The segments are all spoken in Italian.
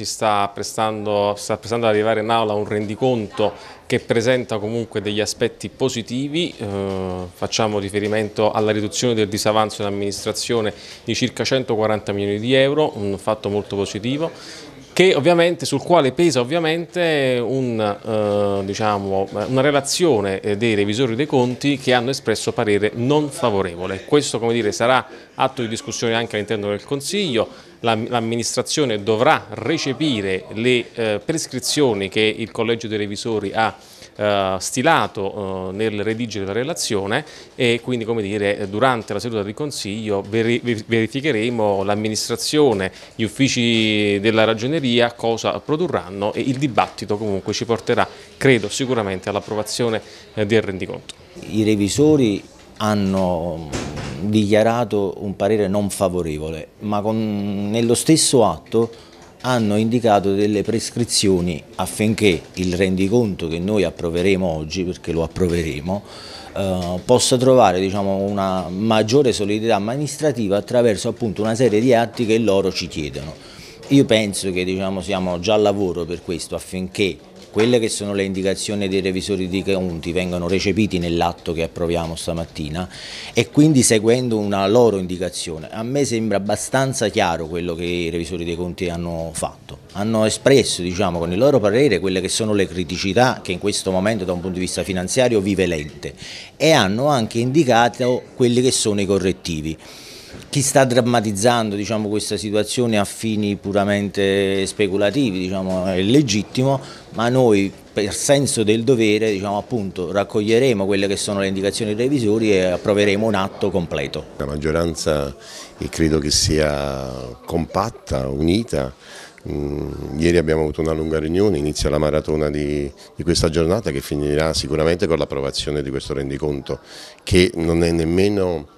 si sta prestando, sta prestando ad arrivare in aula un rendiconto che presenta comunque degli aspetti positivi, eh, facciamo riferimento alla riduzione del disavanzo in amministrazione di circa 140 milioni di euro, un fatto molto positivo, che ovviamente, sul quale pesa ovviamente un, eh, diciamo, una relazione eh, dei revisori dei conti che hanno espresso parere non favorevole. Questo come dire, sarà atto di discussione anche all'interno del Consiglio, l'amministrazione dovrà recepire le eh, prescrizioni che il Collegio dei Revisori ha eh, stilato eh, nel redigere la relazione e quindi come dire, durante la seduta di Consiglio veri verificheremo l'amministrazione, gli uffici della ragioneria cosa produrranno e il dibattito comunque ci porterà, credo sicuramente, all'approvazione eh, del rendiconto. I revisori hanno dichiarato un parere non favorevole, ma con, nello stesso atto hanno indicato delle prescrizioni affinché il rendiconto che noi approveremo oggi, perché lo approveremo, eh, possa trovare diciamo, una maggiore solidità amministrativa attraverso appunto, una serie di atti che loro ci chiedono. Io penso che diciamo, siamo già al lavoro per questo affinché quelle che sono le indicazioni dei revisori di conti vengono recepiti nell'atto che approviamo stamattina e quindi seguendo una loro indicazione. A me sembra abbastanza chiaro quello che i revisori dei conti hanno fatto. Hanno espresso diciamo, con il loro parere quelle che sono le criticità che in questo momento da un punto di vista finanziario vive l'ente e hanno anche indicato quelli che sono i correttivi chi sta drammatizzando diciamo, questa situazione a fini puramente speculativi diciamo, è legittimo, ma noi per senso del dovere diciamo, appunto, raccoglieremo quelle che sono le indicazioni dei revisori e approveremo un atto completo. La maggioranza credo che sia compatta, unita, mm, Ieri abbiamo avuto una lunga riunione, inizia la maratona di, di questa giornata che finirà sicuramente con l'approvazione di questo rendiconto che non è nemmeno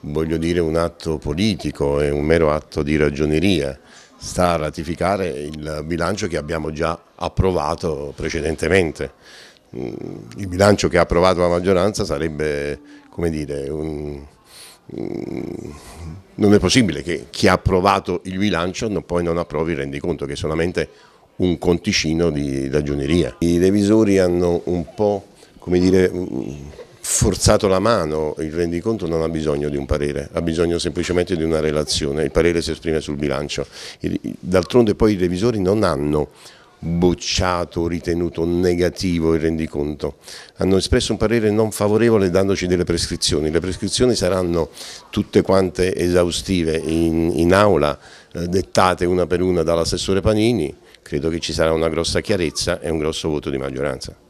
voglio dire, un atto politico, è un mero atto di ragioneria, sta a ratificare il bilancio che abbiamo già approvato precedentemente. Mm, il bilancio che ha approvato la maggioranza sarebbe, come dire, un... Mm, non è possibile che chi ha approvato il bilancio poi non approvi il rendiconto, che è solamente un conticino di ragioneria. I revisori hanno un po', come dire, forzato la mano, il rendiconto non ha bisogno di un parere, ha bisogno semplicemente di una relazione, il parere si esprime sul bilancio. D'altronde poi i revisori non hanno bocciato, ritenuto negativo il rendiconto. Hanno espresso un parere non favorevole dandoci delle prescrizioni. Le prescrizioni saranno tutte quante esaustive in, in aula, eh, dettate una per una dall'assessore Panini. Credo che ci sarà una grossa chiarezza e un grosso voto di maggioranza.